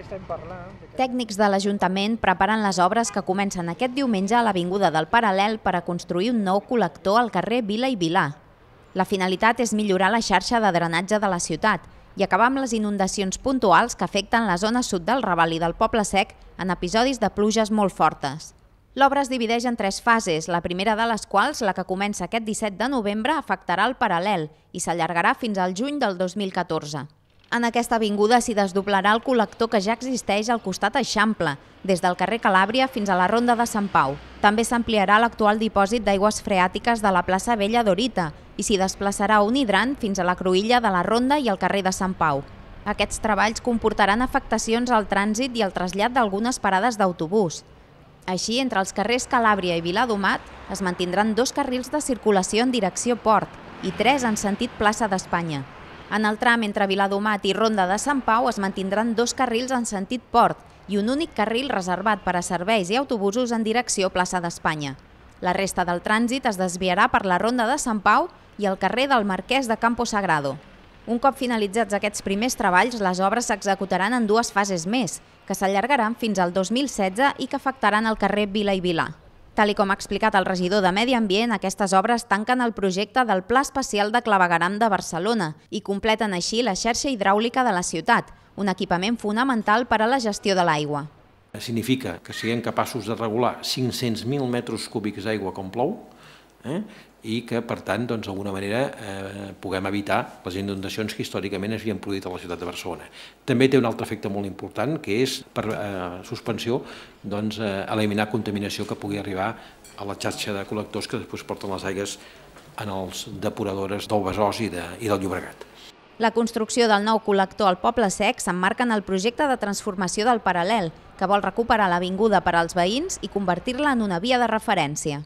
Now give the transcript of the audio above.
estem parlant... Tècnics de l'Ajuntament preparen les obres que comencen aquest diumenge a l'Avinguda del Paral·lel per a construir un nou col·lector al carrer Vila i Vilà. La finalitat és millorar la xarxa de drenatge de la ciutat i acabar amb les inundacions puntuals que afecten la zona sud del Raval i del Poble Sec en episodis de pluges molt fortes. L'obra es divideix en tres fases, la primera de les quals, la que comença aquest 17 de novembre, afectarà el paral·lel i s'allargarà fins al juny del 2014. En aquesta avinguda s'hi desdoblarà el col·lector que ja existeix al costat Eixample, des del carrer Calàbria fins a la Ronda de Sant Pau. També s'ampliarà l'actual dipòsit d'aigües freàtiques de la plaça Vella d'Orita i s'hi desplaçarà un hidrant fins a la cruïlla de la Ronda i el carrer de Sant Pau. Aquests treballs comportaran afectacions al trànsit i al trasllat d'algunes parades d'autobús. Així, entre els carrers Calàbria i Viladomat es mantindran dos carrils de circulació en direcció port i tres en sentit plaça d'Espanya. En el tram entre Viladomat i Ronda de Sant Pau es mantindran dos carrils en sentit port i un únic carril reservat per a serveis i autobusos en direcció plaça d'Espanya. La resta del trànsit es desviarà per la Ronda de Sant Pau i el carrer del Marquès de Campo Sagrado. Un cop finalitzats aquests primers treballs, les obres s'executaran en dues fases més, que s'allargaran fins al 2016 i que afectaran el carrer Vila i Vila. Tal i com ha explicat el regidor de Medi Ambient, aquestes obres tanquen el projecte del Pla Especial de Clavegaram de Barcelona i completen així la xarxa hidràulica de la ciutat, un equipament fonamental per a la gestió de l'aigua. Significa que siguem capaços de regular 500.000 metres cúbics d'aigua com plou, eh? i que, per tant, doncs, d'alguna manera eh, puguem evitar les inundacions que històricament es havien produït a la ciutat de Barcelona. També té un altre efecte molt important, que és, per eh, suspensió, doncs, eh, eliminar contaminació que pugui arribar a la xarxa de col·lectors que després porten les aigues en els depuradores del Besòs i, de, i del Llobregat. La construcció del nou col·lector al Poble Sec s'emmarca en el projecte de transformació del Paral·lel, que vol recuperar l'avinguda per als veïns i convertir-la en una via de referència.